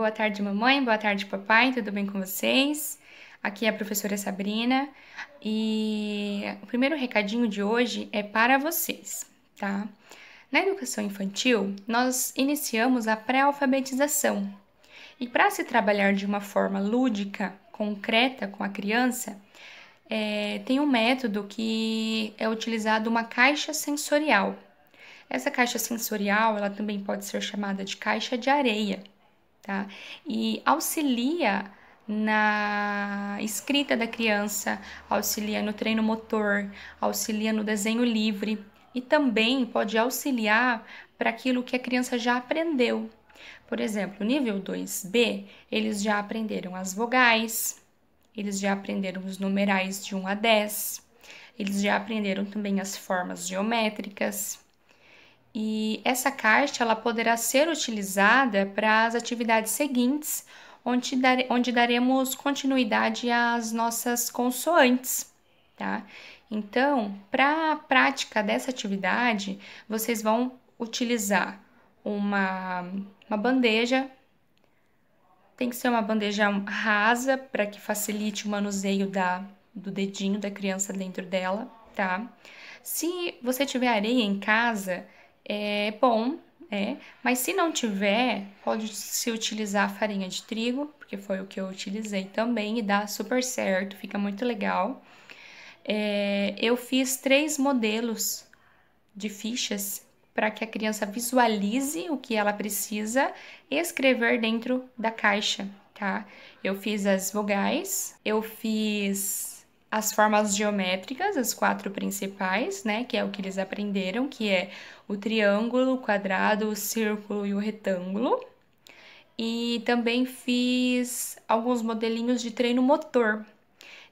Boa tarde, mamãe. Boa tarde, papai. Tudo bem com vocês? Aqui é a professora Sabrina e o primeiro recadinho de hoje é para vocês, tá? Na educação infantil, nós iniciamos a pré-alfabetização. E para se trabalhar de uma forma lúdica, concreta com a criança, é, tem um método que é utilizado uma caixa sensorial. Essa caixa sensorial, ela também pode ser chamada de caixa de areia tá? E auxilia na escrita da criança, auxilia no treino motor, auxilia no desenho livre e também pode auxiliar para aquilo que a criança já aprendeu. Por exemplo, nível 2B, eles já aprenderam as vogais, eles já aprenderam os numerais de 1 a 10, eles já aprenderam também as formas geométricas, e essa caixa ela poderá ser utilizada para as atividades seguintes, onde, dare, onde daremos continuidade às nossas consoantes, tá? Então, para a prática dessa atividade, vocês vão utilizar uma, uma bandeja, tem que ser uma bandeja rasa para que facilite o manuseio da, do dedinho da criança dentro dela, tá? Se você tiver areia em casa, é bom, né? Mas se não tiver, pode se utilizar farinha de trigo, porque foi o que eu utilizei também e dá super certo, fica muito legal. É, eu fiz três modelos de fichas para que a criança visualize o que ela precisa escrever dentro da caixa, tá? Eu fiz as vogais, eu fiz as formas geométricas, as quatro principais, né, que é o que eles aprenderam, que é o triângulo, o quadrado, o círculo e o retângulo. E também fiz alguns modelinhos de treino motor.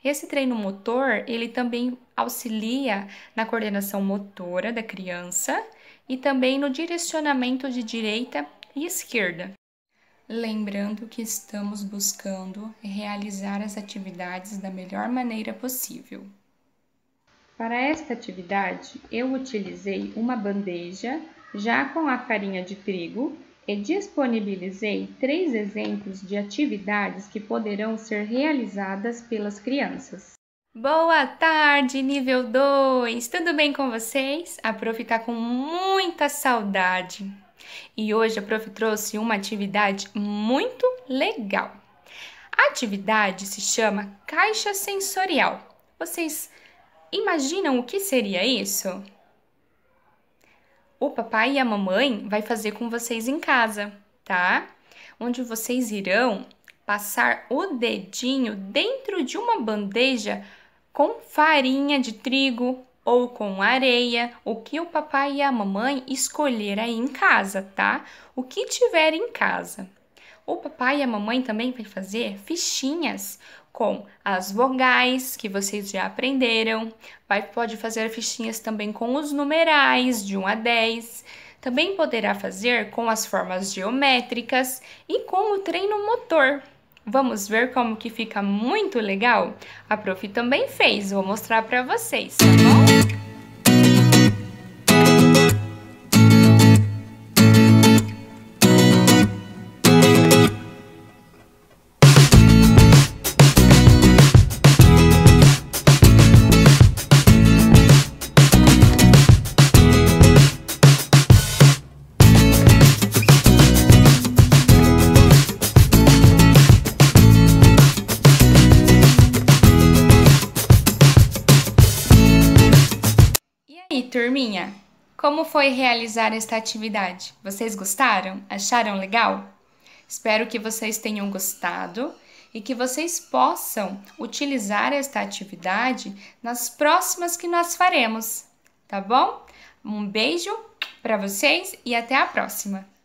Esse treino motor, ele também auxilia na coordenação motora da criança e também no direcionamento de direita e esquerda lembrando que estamos buscando realizar as atividades da melhor maneira possível. Para esta atividade, eu utilizei uma bandeja já com a farinha de trigo e disponibilizei três exemplos de atividades que poderão ser realizadas pelas crianças. Boa tarde, nível 2! Tudo bem com vocês? A prof está com muita saudade. E hoje a prof trouxe uma atividade muito legal. A atividade se chama caixa sensorial. Vocês imaginam o que seria isso? O papai e a mamãe vai fazer com vocês em casa, tá? Onde vocês irão passar o dedinho dentro de uma bandeja com farinha de trigo, ou com areia, o que o papai e a mamãe escolher aí em casa, tá? O que tiver em casa. O papai e a mamãe também vai fazer fichinhas com as vogais que vocês já aprenderam. Vai pode fazer fichinhas também com os numerais de 1 a 10. Também poderá fazer com as formas geométricas e com o treino motor. Vamos ver como que fica muito legal? A prof também fez, vou mostrar para vocês, tá bom? turminha? Como foi realizar esta atividade? Vocês gostaram? Acharam legal? Espero que vocês tenham gostado e que vocês possam utilizar esta atividade nas próximas que nós faremos, tá bom? Um beijo para vocês e até a próxima!